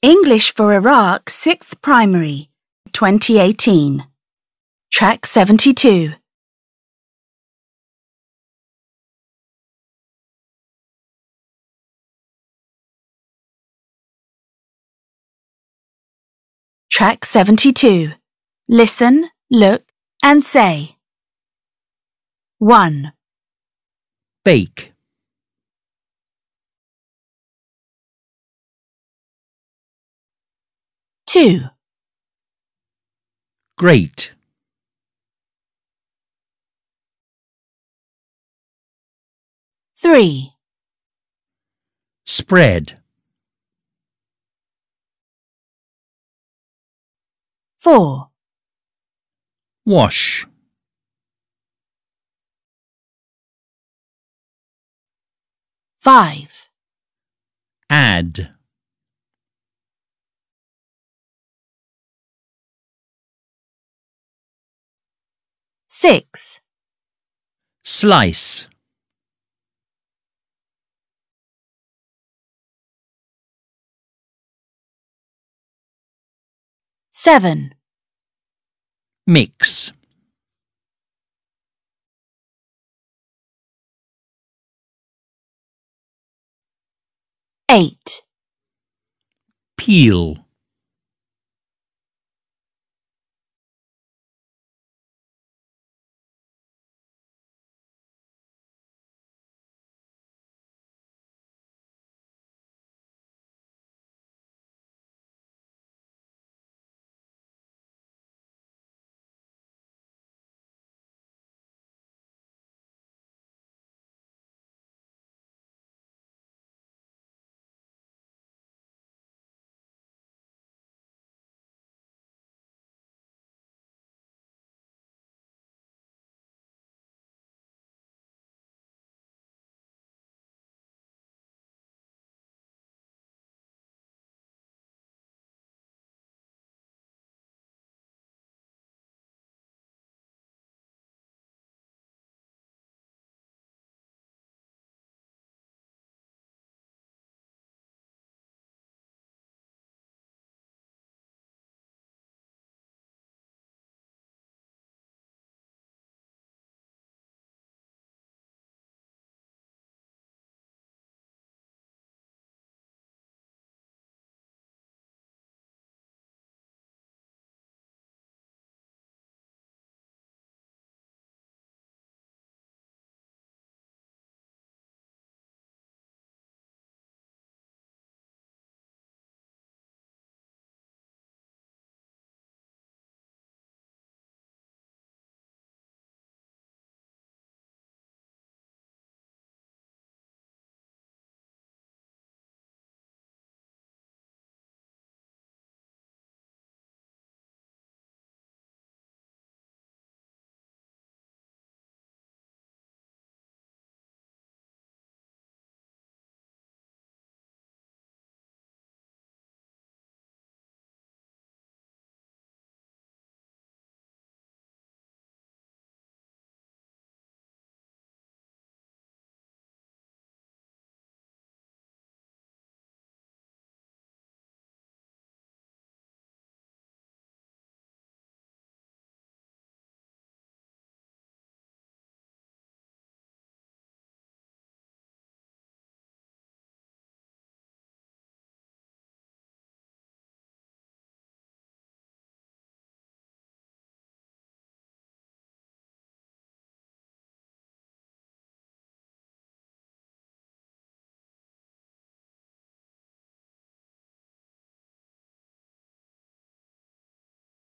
English for Iraq 6th Primary 2018 Track 72 Track 72 Listen, look and say 1. Bake 2. Great. Three. Spread. Four. Wash. Five. Add. Six. Slice. Seven. Mix. Eight. Peel.